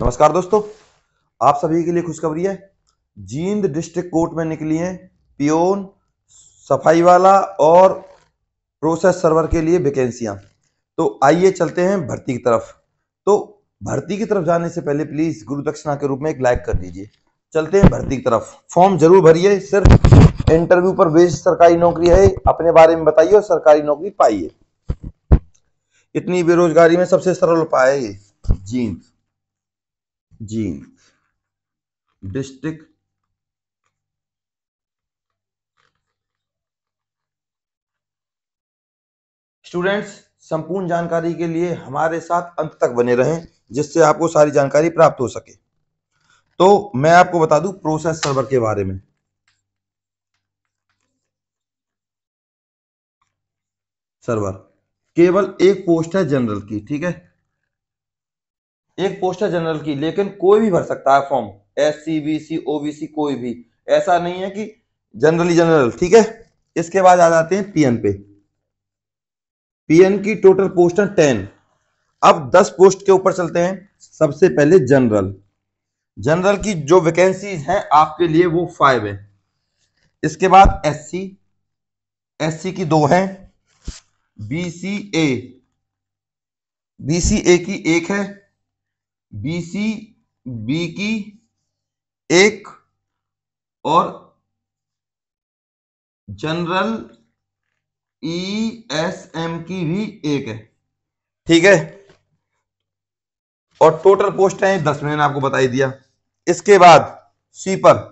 नमस्कार दोस्तों आप सभी के लिए खुशखबरी है जींद डिस्ट्रिक्ट कोर्ट में निकली है पियोन सफाई वाला और प्रोसेस सर्वर के लिए वैकेंसियां तो आइए चलते हैं भर्ती की तरफ तो भर्ती की तरफ जाने से पहले प्लीज गुरु दक्षिणा के रूप में एक लाइक कर दीजिए चलते हैं भर्ती की तरफ फॉर्म जरूर भरिए सिर्फ इंटरव्यू पर बेस सरकारी नौकरी है अपने बारे में बताइए और सरकारी नौकरी पाइए इतनी बेरोजगारी में सबसे सरल उपाय है जींद जींद डिस्ट्रिक स्टूडेंट्स संपूर्ण जानकारी के लिए हमारे साथ अंत तक बने रहें जिससे आपको सारी जानकारी प्राप्त हो सके तो मैं आपको बता दूं प्रोसेस सर्वर के बारे में सर्वर केवल एक पोस्ट है जनरल की ठीक है एक पोस्ट है जनरल की लेकिन कोई भी भर सकता है form S C B C OBC कोई भी ऐसा नहीं है कि जनरली जनरल ठीक है इसके बाद आ जाते हैं पीएन पे पीएन की टोटल पोस्ट है टेन अब दस पोस्ट के ऊपर चलते हैं सबसे पहले जनरल जनरल की जो वैकेंसीज हैं आपके लिए वो फाइव है इसके बाद एससी एससी की दो है बीसीए बीसीए की एक है बी सी बी की एक और जनरल ई एस एम की भी एक है ठीक है और टोटल पोस्ट है दस मैंने आपको बताई दिया इसके बाद स्वीपर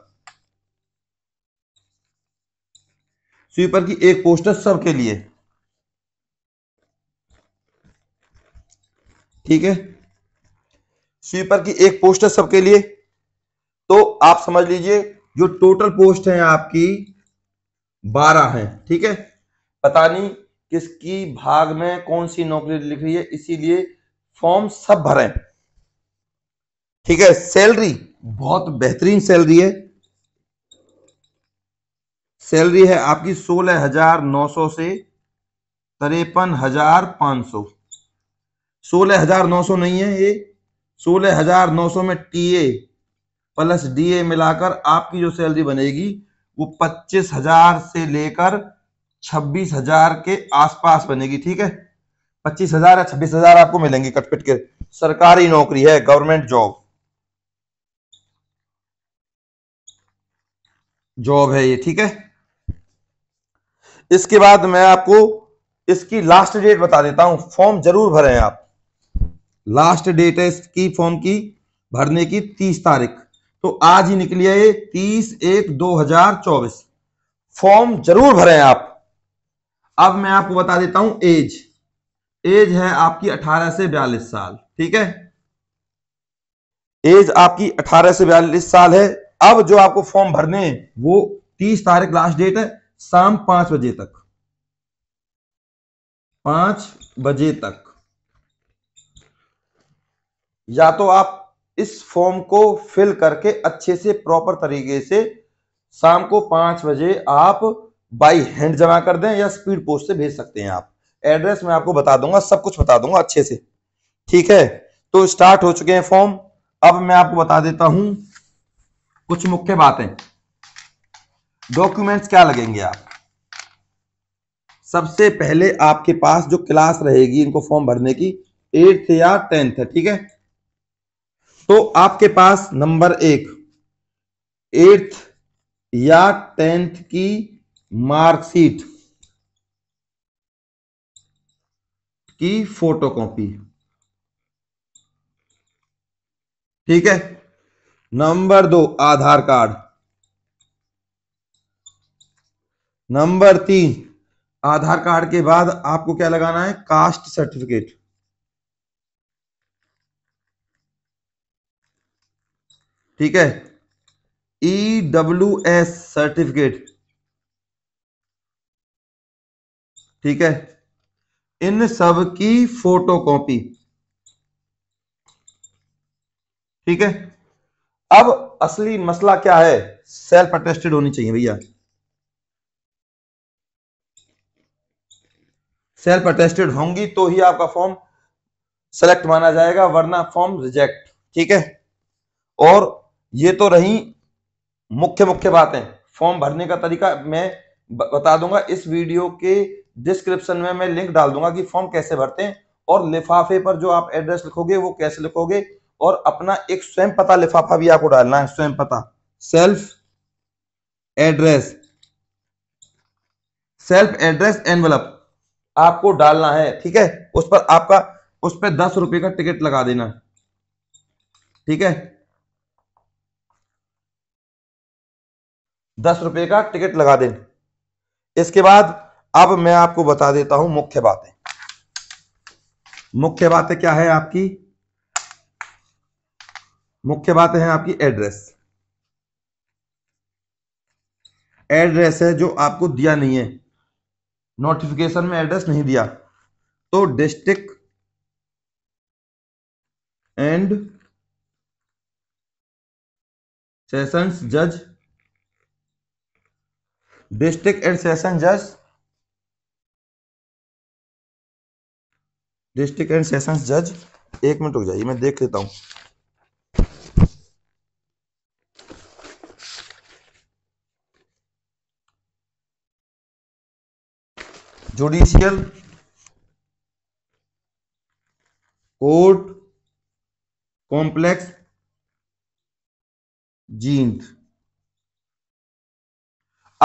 स्वीपर की एक पोस्ट है सबके लिए ठीक है स्वीपर की एक पोस्ट है सबके लिए तो आप समझ लीजिए जो टोटल पोस्ट है आपकी बारह है ठीक है पता नहीं किसकी भाग में कौन सी नौकरी लिख रही है इसीलिए फॉर्म सब भरें ठीक है सैलरी बहुत बेहतरीन सैलरी है सैलरी है आपकी सोलह हजार नौ सौ से तिरपन हजार पांच सौ सोलह हजार नौ सौ नहीं है ये सोलह हजार नौ सौ में ए प्लस ए मिलाकर आपकी जो सैलरी बनेगी वो पच्चीस हजार से लेकर छब्बीस हजार के आसपास बनेगी ठीक है पच्चीस हजार या छब्बीस हजार आपको मिलेंगे कटपिट के सरकारी नौकरी है गवर्नमेंट जॉब जॉब है ये ठीक है इसके बाद मैं आपको इसकी लास्ट डेट बता देता हूं फॉर्म जरूर भरे हैं आप लास्ट डेट है इसकी फॉर्म की भरने की तीस तारीख तो आज ही निकली है ये तीस एक दो हजार चौबीस फॉर्म जरूर भरें आप अब मैं आपको बता देता हूं एज एज है आपकी 18 से 42 साल ठीक है एज आपकी 18 से 42 साल है अब जो आपको फॉर्म भरने हैं वो 30 तारीख लास्ट डेट है शाम पांच बजे तक पांच बजे तक या तो आप इस फॉर्म को फिल करके अच्छे से प्रॉपर तरीके से शाम को पांच बजे आप बाई हैंड जमा कर दें या स्पीड पोस्ट से भेज सकते हैं आप एड्रेस मैं आपको बता दूंगा सब कुछ बता दूंगा अच्छे से ठीक है तो स्टार्ट हो चुके हैं फॉर्म अब मैं आपको बता देता हूं कुछ मुख्य बातें डॉक्यूमेंट्स क्या लगेंगे आप सबसे पहले आपके पास जो क्लास रहेगी इनको फॉर्म भरने की एट्थ या टेंथ है ठीक है तो आपके पास नंबर एक एट्थ या टेंथ की मार्कशीट की फोटोकॉपी ठीक है नंबर दो आधार कार्ड नंबर तीन आधार कार्ड के बाद आपको क्या लगाना है कास्ट सर्टिफिकेट ठीक है ई डब्ल्यू एस सर्टिफिकेट ठीक है इन सब की फोटो कॉपी ठीक है अब असली मसला क्या है सेल्फ अटेस्टेड होनी चाहिए भैया सेल्फ अटेस्टेड होंगी तो ही आपका फॉर्म सेलेक्ट माना जाएगा वरना फॉर्म रिजेक्ट ठीक है और ये तो रही मुख्य मुख्य बातें फॉर्म भरने का तरीका मैं बता दूंगा इस वीडियो के डिस्क्रिप्शन में मैं लिंक डाल दूंगा कि फॉर्म कैसे भरते हैं और लिफाफे पर जो आप एड्रेस लिखोगे वो कैसे लिखोगे और अपना एक स्वयं पता लिफाफा भी आपको डालना है स्वयं पता self address self address envelope आपको डालना है ठीक है उस पर आपका उस पर दस रुपए का टिकट लगा देना ठीक है दस रुपए का टिकट लगा दें इसके बाद अब मैं आपको बता देता हूं मुख्य बातें मुख्य बातें क्या है आपकी मुख्य बातें हैं आपकी एड्रेस एड्रेस है जो आपको दिया नहीं है नोटिफिकेशन में एड्रेस नहीं दिया तो डिस्ट्रिक्ट एंड सेशंस जज डिस्ट्रिक्ट एंड सेशन जज डिस्ट्रिक्ट एंड सेशन जज एक मिनट रुक जाइए मैं देख लेता हूं जुडिशियल कोर्ट कॉम्प्लेक्स जींद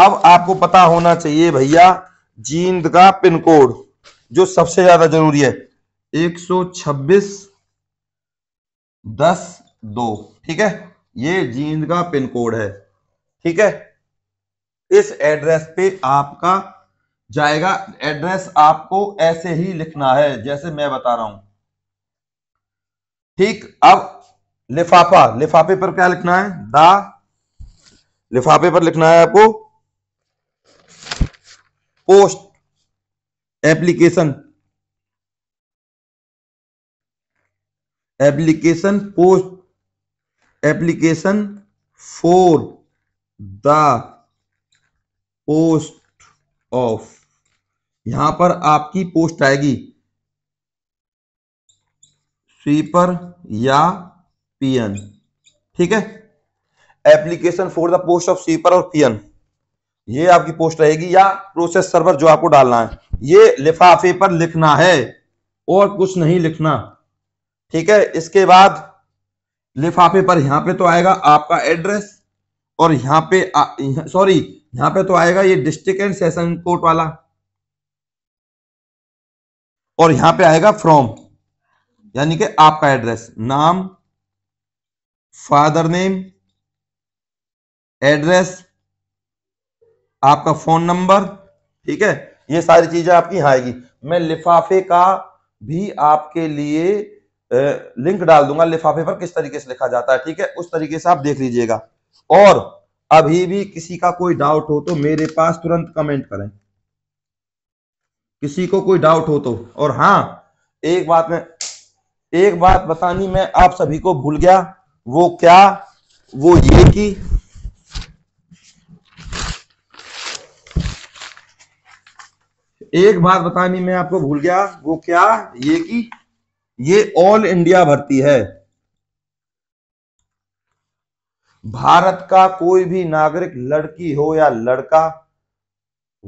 अब आपको पता होना चाहिए भैया जींद का पिन कोड जो सबसे ज्यादा जरूरी है 126 दस दो ठीक है ये जींद का पिन कोड है ठीक है इस एड्रेस पे आपका जाएगा एड्रेस आपको ऐसे ही लिखना है जैसे मैं बता रहा हूं ठीक अब लिफाफा लिफाफे पर क्या लिखना है दा लिफाफे पर लिखना है आपको post application application post application for the post of यहां पर आपकी पोस्ट आएगी स्वीपर या पीएन ठीक है application for the post of sweeper और पीएन ये आपकी पोस्ट रहेगी या प्रोसेस सर्वर जो आपको डालना है ये लिफाफे पर लिखना है और कुछ नहीं लिखना ठीक है इसके बाद लिफाफे पर यहां पे तो आएगा आपका एड्रेस और यहां पे सॉरी यहां पे तो आएगा ये डिस्ट्रिक्ट एंड सेशन कोर्ट वाला और यहां पे आएगा फ्रॉम यानी कि आपका एड्रेस नाम फादर नेम एड्रेस आपका फोन नंबर ठीक है ये सारी चीजें आपकी यहां आएगी मैं लिफाफे का भी आपके लिए लिंक डाल दूंगा लिफाफे पर किस तरीके से लिखा जाता है ठीक है उस तरीके से आप देख लीजिएगा और अभी भी किसी का कोई डाउट हो तो मेरे पास तुरंत कमेंट करें किसी को कोई डाउट हो तो और हाँ एक बात में एक बात बतानी मैं आप सभी को भूल गया वो क्या वो ये कि एक बात बतानी मैं आपको भूल गया वो क्या ये कि ये ऑल इंडिया भर्ती है भारत का कोई भी नागरिक लड़की हो या लड़का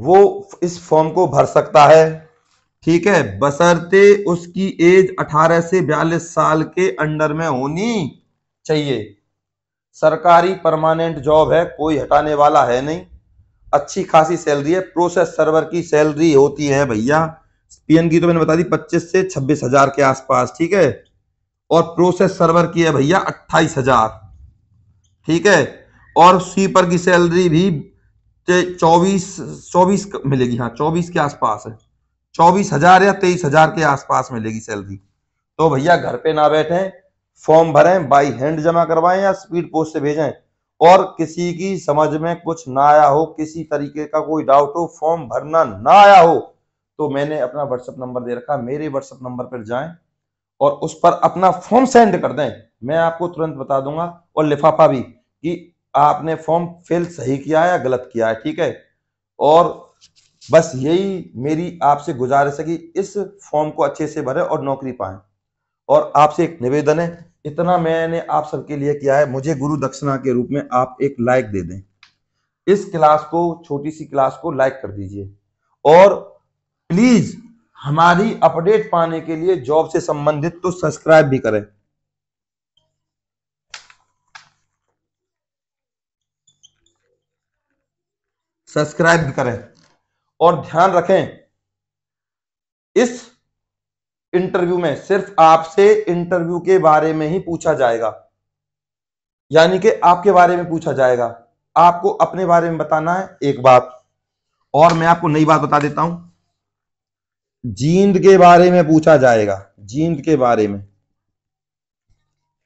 वो इस फॉर्म को भर सकता है ठीक है बसरते उसकी एज 18 से 42 साल के अंडर में होनी चाहिए सरकारी परमानेंट जॉब है कोई हटाने वाला है नहीं अच्छी खासी सैलरी है प्रोसेस सर्वर की सैलरी होती है भैया पीएन की तो मैंने बता दी पच्चीस से छब्बीस हजार के आसपास ठीक है और प्रोसेस सर्वर की है भैया अट्ठाईस हजार ठीक है और स्वीपर की सैलरी भी चौबीस चौबीस मिलेगी हाँ चौबीस के आसपास है चौबीस हजार या तेईस हजार के आसपास मिलेगी सैलरी तो भैया घर पे ना बैठे फॉर्म भरें बाई हैंड जमा करवाएं या स्पीड पोस्ट से भेजें और किसी की समझ में कुछ ना आया हो किसी तरीके का कोई डाउट हो फॉर्म भरना ना आया हो तो मैंने अपना व्हाट्सअप नंबर दे रखा मेरे व्हाट्सएप नंबर पर जाएं और उस पर अपना फॉर्म सेंड कर दें मैं आपको तुरंत बता दूंगा और लिफाफा भी कि आपने फॉर्म फिल सही किया है या गलत किया है ठीक है और बस यही मेरी आपसे गुजारिश है कि इस फॉर्म को अच्छे से भरें और नौकरी पाएं और आपसे एक निवेदन है इतना मैंने आप सबके लिए किया है मुझे गुरु दक्षिणा के रूप में आप एक लाइक दे दें इस क्लास को छोटी सी क्लास को लाइक कर दीजिए और प्लीज हमारी अपडेट पाने के लिए जॉब से संबंधित तो सब्सक्राइब भी करें सब्सक्राइब भी करें और ध्यान रखें इस इंटरव्यू में सिर्फ आपसे इंटरव्यू के बारे में ही पूछा जाएगा यानी कि आपके बारे में पूछा जाएगा आपको अपने बारे में बताना है एक बात और मैं आपको नई बात बता देता हूं जींद के बारे में पूछा जाएगा जींद के बारे में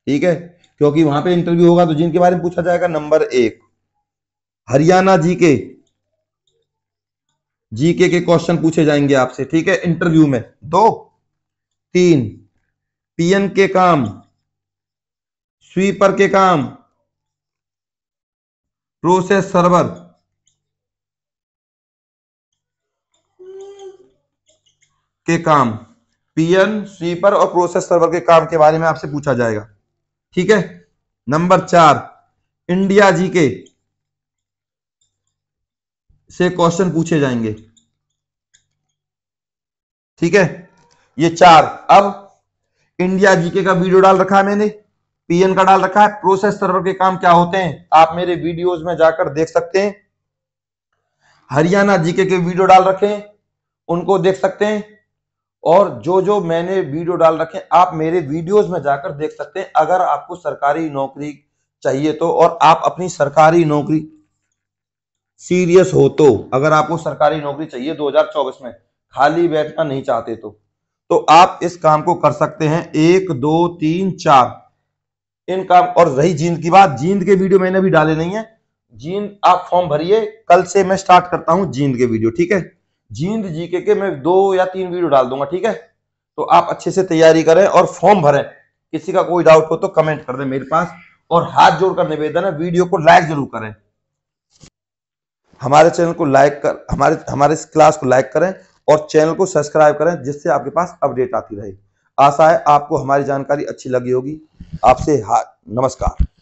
ठीक है क्योंकि वहां पे इंटरव्यू होगा तो जींद के बारे में पूछा जाएगा नंबर एक हरियाणा जी के जीके के क्वेश्चन पूछे जाएंगे आपसे ठीक है इंटरव्यू में दो तीन पीएन के काम स्वीपर के काम प्रोसेस सर्वर के काम पीएन स्वीपर और प्रोसेस सर्वर के काम के बारे में आपसे पूछा जाएगा ठीक है नंबर चार इंडिया जी के से क्वेश्चन पूछे जाएंगे ठीक है ये चार अब इंडिया जीके का वीडियो डाल रखा है मैंने पीएन का डाल रखा है प्रोसेस सर्वर के काम क्या होते हैं आप मेरे वीडियोस में जाकर देख सकते हैं हरियाणा जीके के वीडियो डाल रखे हैं उनको देख सकते हैं और जो जो मैंने वीडियो डाल रखे आप मेरे वीडियोस में जाकर देख सकते हैं अगर आपको सरकारी नौकरी चाहिए तो और आप अपनी सरकारी नौकरी सीरियस हो तो अगर आपको सरकारी नौकरी चाहिए 2024 में खाली बैठना नहीं चाहते तो तो आप इस काम को कर सकते हैं एक दो तीन चार इन काम और रही जींद की बात जींद के वीडियो मैंने भी डाले नहीं है जींद आप फॉर्म भरिए कल से मैं स्टार्ट करता हूं जींद के वीडियो ठीक है जींद जीके के मैं दो या तीन वीडियो डाल दूंगा ठीक है तो आप अच्छे से तैयारी करें और फॉर्म भरें किसी का कोई डाउट हो तो कमेंट कर दें मेरे पास और हाथ जोड़कर निवेदन है वीडियो को लाइक जरूर करें हमारे चैनल को लाइक कर हमारे हमारे इस क्लास को लाइक करें और चैनल को सब्सक्राइब करें जिससे आपके पास अपडेट आती रहे आशा है आपको हमारी जानकारी अच्छी लगी होगी आपसे हाँ नमस्कार